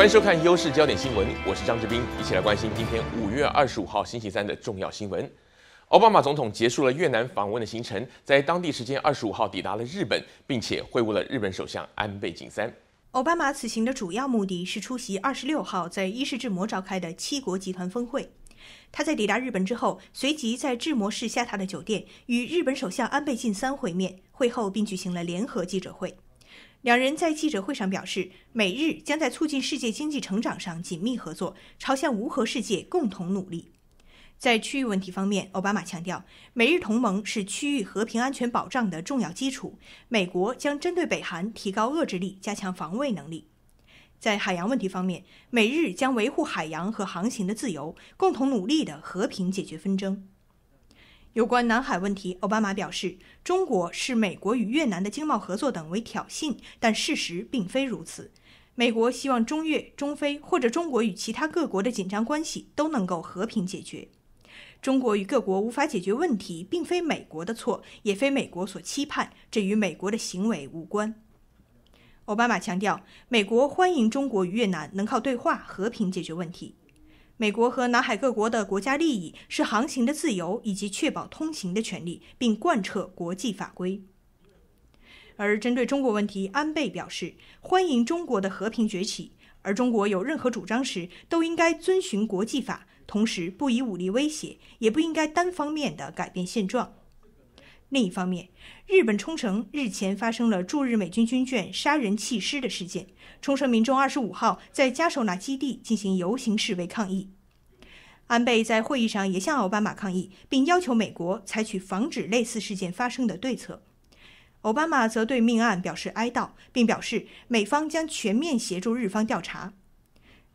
欢迎收看《优势焦点新闻》，我是张志斌，一起来关心今天五月二十五号星期三的重要新闻。奥巴马总统结束了越南访问的行程，在当地时间二十五号抵达了日本，并且会晤了日本首相安倍晋三。奥巴马此行的主要目的是出席二十六号在伊势志摩召开的七国集团峰会。他在抵达日本之后，随即在志摩市下榻的酒店与日本首相安倍晋三会面，会后并举行了联合记者会。两人在记者会上表示，美日将在促进世界经济成长上紧密合作，朝向无核世界共同努力。在区域问题方面，奥巴马强调，美日同盟是区域和平安全保障的重要基础。美国将针对北韩提高遏制力，加强防卫能力。在海洋问题方面，美日将维护海洋和航行的自由，共同努力的和平解决纷争。有关南海问题，奥巴马表示，中国视美国与越南的经贸合作等为挑衅，但事实并非如此。美国希望中越、中非或者中国与其他各国的紧张关系都能够和平解决。中国与各国无法解决问题，并非美国的错，也非美国所期盼，这与美国的行为无关。奥巴马强调，美国欢迎中国与越南能靠对话和平解决问题。美国和南海各国的国家利益是航行的自由以及确保通行的权利，并贯彻国际法规。而针对中国问题，安倍表示欢迎中国的和平崛起，而中国有任何主张时都应该遵循国际法，同时不以武力威胁，也不应该单方面的改变现状。另一方面，日本冲绳日前发生了驻日美军军舰杀人弃尸的事件。冲绳民众二十五号在加首纳基地进行游行示威抗议。安倍在会议上也向奥巴马抗议，并要求美国采取防止类似事件发生的对策。奥巴马则对命案表示哀悼，并表示美方将全面协助日方调查。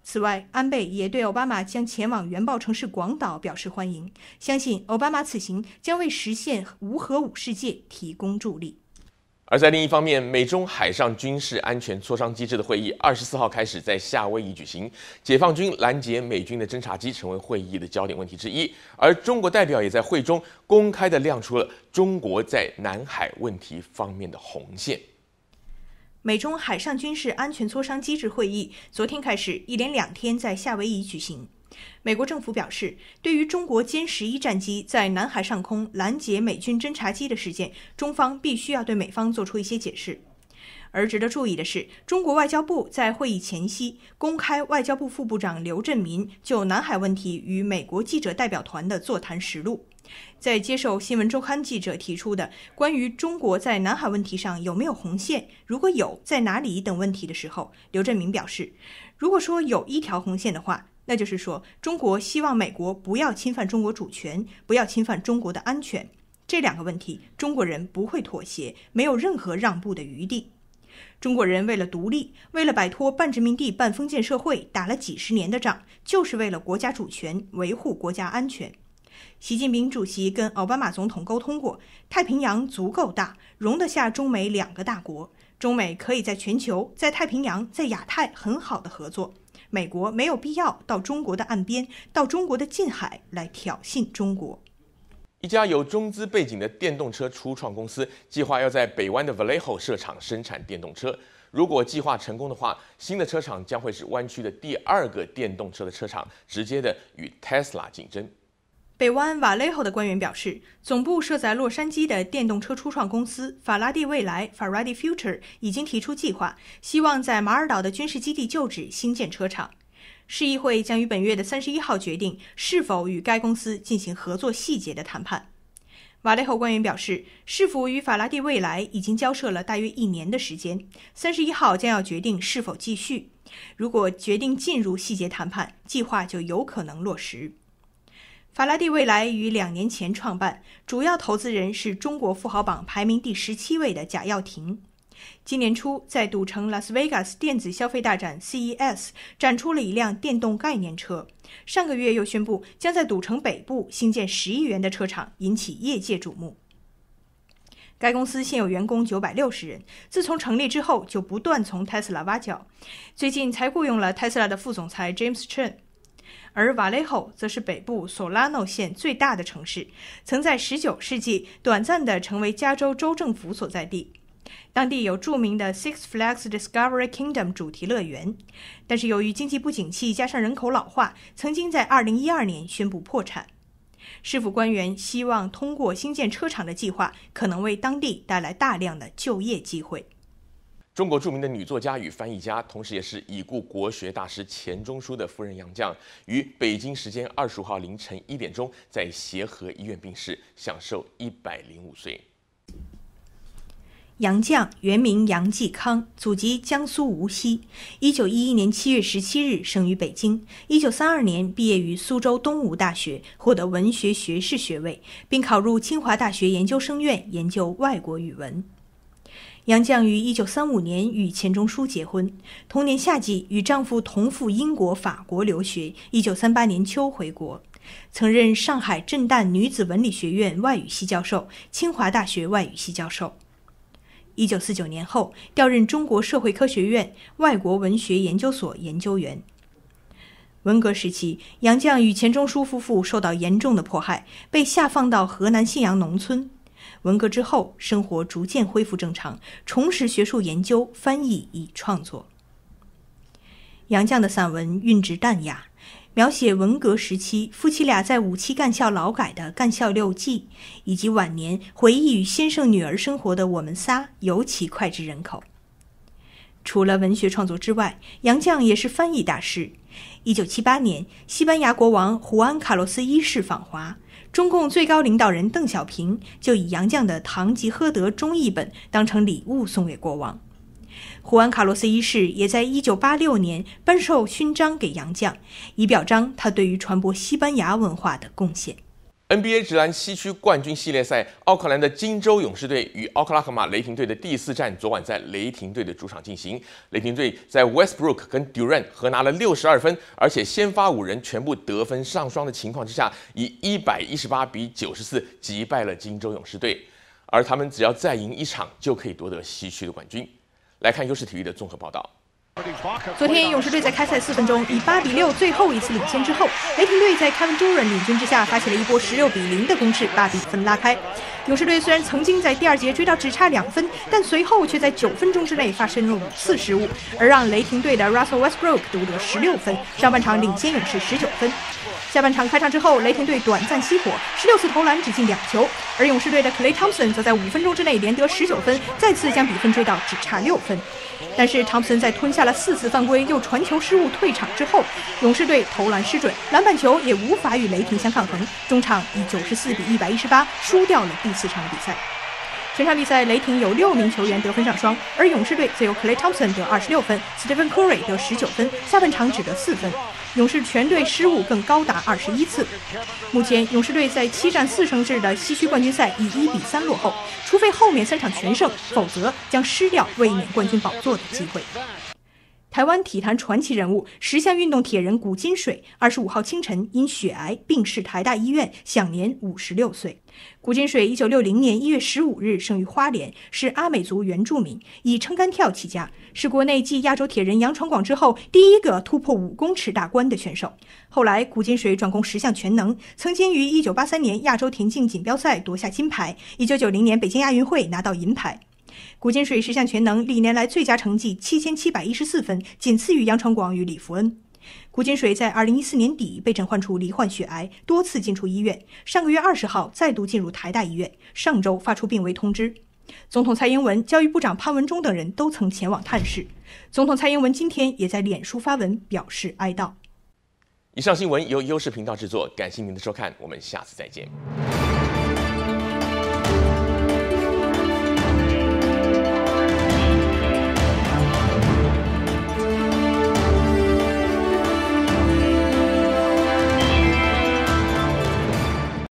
此外，安倍也对奥巴马将前往原爆城市广岛表示欢迎，相信奥巴马此行将为实现无核武世界提供助力。而在另一方面，美中海上军事安全磋商机制的会议二十四号开始在夏威夷举行，解放军拦截美军的侦察机成为会议的焦点问题之一，而中国代表也在会中公开的亮出了中国在南海问题方面的红线。美中海上军事安全磋商机制会议昨天开始，一连两天在夏威夷举行。美国政府表示，对于中国歼十一战机在南海上空拦截美军侦察机的事件，中方必须要对美方做出一些解释。而值得注意的是，中国外交部在会议前夕公开外交部副部长刘振民就南海问题与美国记者代表团的座谈实录。在接受新闻周刊记者提出的关于中国在南海问题上有没有红线，如果有在哪里等问题的时候，刘振民表示，如果说有一条红线的话，那就是说中国希望美国不要侵犯中国主权，不要侵犯中国的安全。这两个问题，中国人不会妥协，没有任何让步的余地。中国人为了独立，为了摆脱半殖民地半封建社会，打了几十年的仗，就是为了国家主权，维护国家安全。习近平主席跟奥巴马总统沟通过，太平洋足够大，容得下中美两个大国，中美可以在全球、在太平洋、在亚太很好的合作。美国没有必要到中国的岸边，到中国的近海来挑衅中国。一家有中资背景的电动车初创公司计划要在北湾的 Vallejo 设厂生产电动车。如果计划成功的话，新的车厂将会是湾区的第二个电动车的车厂，直接的与 Tesla 竞争。北湾 Vallejo 的官员表示，总部设在洛杉矶的电动车初创公司法拉第未来 （Faraday Future） 已经提出计划，希望在马尔岛的军事基地旧址新建车厂。市议会将于本月的三十一号决定是否与该公司进行合作细节的谈判。瓦雷侯官员表示，市府与法拉第未来已经交涉了大约一年的时间。三十一号将要决定是否继续。如果决定进入细节谈判，计划就有可能落实。法拉第未来于两年前创办，主要投资人是中国富豪榜排名第十七位的贾跃亭。今年初，在赌城拉斯维加斯电子消费大展 CES 展出了一辆电动概念车。上个月又宣布将在赌城北部新建十亿元的车厂，引起业界瞩目。该公司现有员工九百六十人，自从成立之后就不断从特斯拉挖角，最近才雇佣了特斯拉的副总裁 James Chen。而瓦雷霍则是北部索拉诺县最大的城市，曾在19世纪短暂的成为加州州政府所在地。当地有著名的 Six Flags Discovery Kingdom 主题乐园，但是由于经济不景气加上人口老化，曾经在二零一二年宣布破产。市府官员希望通过新建车厂的计划，可能为当地带来大量的就业机会。中国著名的女作家与翻译家，同时也是已故国学大师钱钟书的夫人杨绛，于北京时间二十五号凌晨一点钟在协和医院病逝，享受一百零五岁。杨绛原名杨继康，祖籍江苏无锡，一九一一年七月十七日生于北京。一九三二年毕业于苏州东吴大学，获得文学学士学位，并考入清华大学研究生院研究外国语文。杨绛于一九三五年与钱钟书结婚，同年夏季与丈夫同赴英国、法国留学。一九三八年秋回国，曾任上海震旦女子文理学院外语系教授、清华大学外语系教授。一九四九年后，调任中国社会科学院外国文学研究所研究员。文革时期，杨绛与钱钟书夫妇受到严重的迫害，被下放到河南信阳农村。文革之后，生活逐渐恢复正常，重拾学术研究、翻译与创作。杨绛的散文韵致淡雅。描写文革时期夫妻俩在五七干校劳改的《干校六记》，以及晚年回忆与先生女儿生活的《我们仨》，尤其脍炙人口。除了文学创作之外，杨绛也是翻译大师。一九七八年，西班牙国王胡安·卡洛斯一世访华，中共最高领导人邓小平就以杨绛的《堂吉诃德》中译本当成礼物送给国王。胡安·卡洛斯一世也在1986年颁授勋章给杨绛，以表彰他对于传播西班牙文化的贡献。NBA 直篮西区冠军系列赛，奥克兰的金州勇士队与奥克拉荷马雷霆队的第四战，昨晚在雷霆队的主场进行。雷霆队在 Westbrook 跟 Durant 合拿了六十二分，而且先发五人全部得分上双的情况之下，以一百一十八比九十四击败了金州勇士队。而他们只要再赢一场，就可以夺得西区的冠军。来看优视体育的综合报道。昨天勇士队在开赛四分钟以八比六最后一次领先之后，雷霆队在 Kevin Durant 领军之下发起了一波十六比零的攻势，把比分拉开。勇士队虽然曾经在第二节追到只差两分，但随后却在九分钟之内发生了五次失误，而让雷霆队的 Russell Westbrook 独得十六分，上半场领先勇士十九分。下半场开场之后，雷霆队短暂熄火，十六次投篮只进两球。而勇士队的 Clay Thompson 则在五分钟之内连得十九分，再次将比分追到只差六分。但是，汤普森在吞下了四次犯规、又传球失误退场之后，勇士队投篮失准，篮板球也无法与雷霆相抗衡。中场以九十四比一百一十八输掉了第四场比赛。全场比赛，雷霆有六名球员得分上双，而勇士队则由 Clay Thompson 得二十六分，Stephen Curry 得十九分，下半场只得四分。勇士全队失误更高达二十一次。目前，勇士队在七战四胜制的西区冠军赛以一比三落后，除非后面三场全胜，否则将失掉卫冕冠军宝座的机会。台湾体坛传奇人物十项运动铁人古金水，二十五号清晨因血癌病逝台大医院，享年五十六岁。古金水一九六零年一月十五日生于花莲，是阿美族原住民，以撑杆跳起家，是国内继亚洲铁人杨传广之后第一个突破五公尺大关的选手。后来古金水转攻十项全能，曾经于一九八三年亚洲田径锦标赛夺下金牌，一九九零年北京亚运会拿到银牌。古金水十项全能历年来最佳成绩七千七百一十四分，仅次于杨传广与李福恩。古金水在二零一四年底被诊断出罹患血癌，多次进出医院。上个月二十号再度进入台大医院，上周发出病危通知。总统蔡英文、教育部长潘文忠等人都曾前往探视。总统蔡英文今天也在脸书发文表示哀悼。以上新闻由优视频道制作，感谢您的收看，我们下次再见。